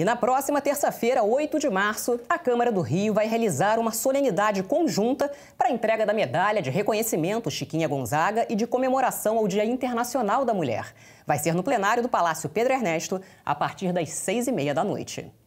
E na próxima terça-feira, 8 de março, a Câmara do Rio vai realizar uma solenidade conjunta para a entrega da medalha de reconhecimento Chiquinha Gonzaga e de comemoração ao Dia Internacional da Mulher. Vai ser no plenário do Palácio Pedro Ernesto, a partir das seis e meia da noite.